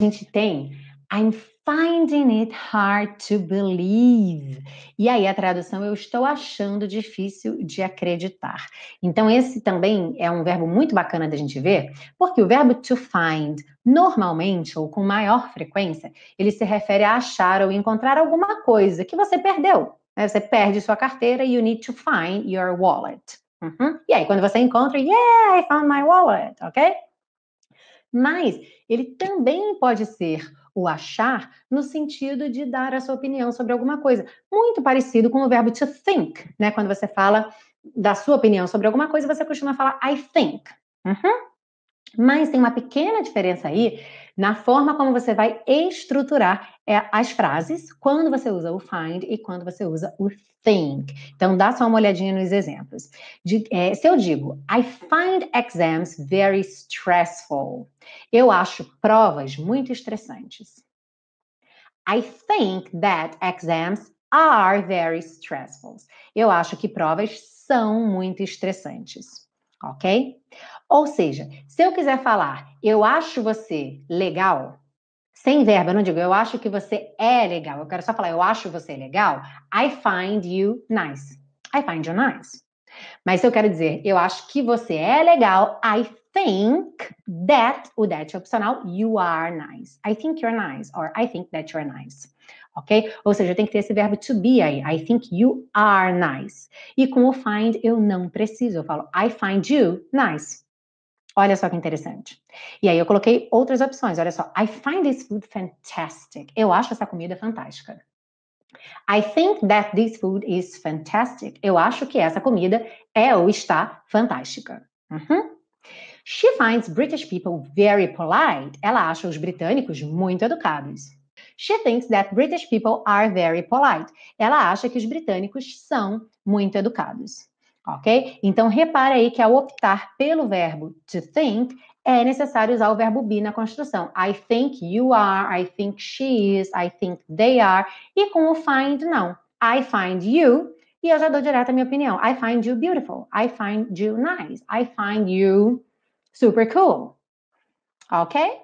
a gente tem I'm finding it hard to believe. E aí a tradução eu estou achando difícil de acreditar. Então esse também é um verbo muito bacana da gente ver, porque o verbo to find, normalmente ou com maior frequência, ele se refere a achar ou encontrar alguma coisa que você perdeu. Né? Você perde sua carteira e you need to find your wallet. Uhum. E aí quando você encontra, yeah, I found my wallet, ok? Mas ele também pode ser o achar no sentido de dar a sua opinião sobre alguma coisa, muito parecido com o verbo to think, né? Quando você fala da sua opinião sobre alguma coisa, você costuma falar I think. Uhum. Mas tem uma pequena diferença aí na forma como você vai estruturar é, as frases quando você usa o find e quando você usa o think. Então, dá só uma olhadinha nos exemplos. De, é, se eu digo, I find exams very stressful, eu acho provas muito estressantes. I think that exams are very stressful. Eu acho que provas são muito estressantes ok? Ou seja, se eu quiser falar, eu acho você legal, sem verbo, eu não digo eu acho que você é legal, eu quero só falar eu acho você legal, I find you nice. I find you nice. Mas se eu quero dizer eu acho que você é legal, I think that, o that é opcional, you are nice. I think you're nice, or I think that you're nice ok? Ou seja, tem que ter esse verbo to be aí. I think you are nice. E com o find eu não preciso. Eu falo I find you nice. Olha só que interessante. E aí eu coloquei outras opções. Olha só, I find this food fantastic. Eu acho essa comida fantástica. I think that this food is fantastic. Eu acho que essa comida é ou está fantástica. Uhum. She finds British people very polite. Ela acha os britânicos muito educados. She thinks that British people are very polite. Ela acha que os britânicos são muito educados. Ok? Então, repara aí que ao optar pelo verbo to think, é necessário usar o verbo be na construção. I think you are, I think she is, I think they are. E com o find, não. I find you, e eu já dou direto a minha opinião. I find you beautiful. I find you nice. I find you super cool. Ok?